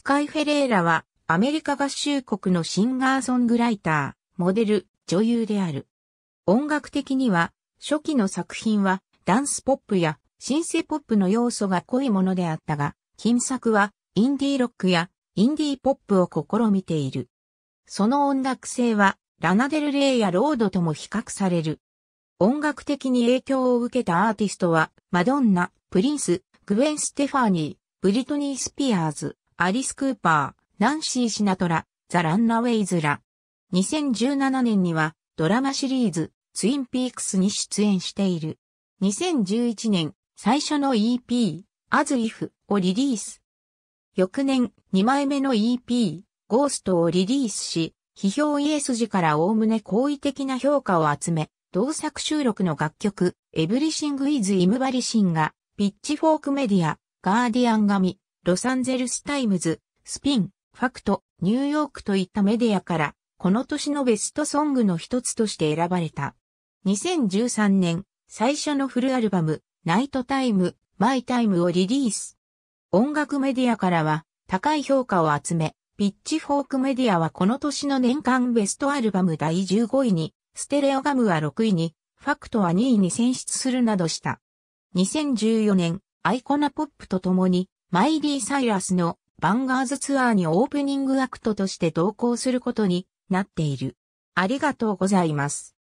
スカイ・フェレーラは、アメリカ合衆国のシンガーソングライター、モデル、女優である。音楽的には、初期の作品は、ダンスポップや、シンセポップの要素が濃いものであったが、近作は、インディーロックや、インディーポップを試みている。その音楽性は、ラナデル・レイやロードとも比較される。音楽的に影響を受けたアーティストは、マドンナ、プリンス、グウェン・ステファーニー、ブリトニー・スピアーズ、アリス・クーパー、ナンシー・シナトラ、ザ・ランナウェイズら。2017年にはドラマシリーズ、ツインピークスに出演している。2011年、最初の EP、アズ・イフ、をリリース。翌年、2枚目の EP、ゴーストをリリースし、批評イエス時から概ね好意的な評価を集め、同作収録の楽曲、エブリシングイズイムバリシンが、ピッチフォークメディア、ガーディアンガミ、ロサンゼルスタイムズ、スピン、ファクト、ニューヨークといったメディアから、この年のベストソングの一つとして選ばれた。2013年、最初のフルアルバム、ナイトタイム、マイタイムをリリース。音楽メディアからは、高い評価を集め、ピッチフォークメディアはこの年の年間ベストアルバム第15位に、ステレオガムは6位に、ファクトは2位に選出するなどした。2014年、アイコナポップと共に、マイリー・サイラスのバンガーズツアーにオープニングアクトとして同行することになっている。ありがとうございます。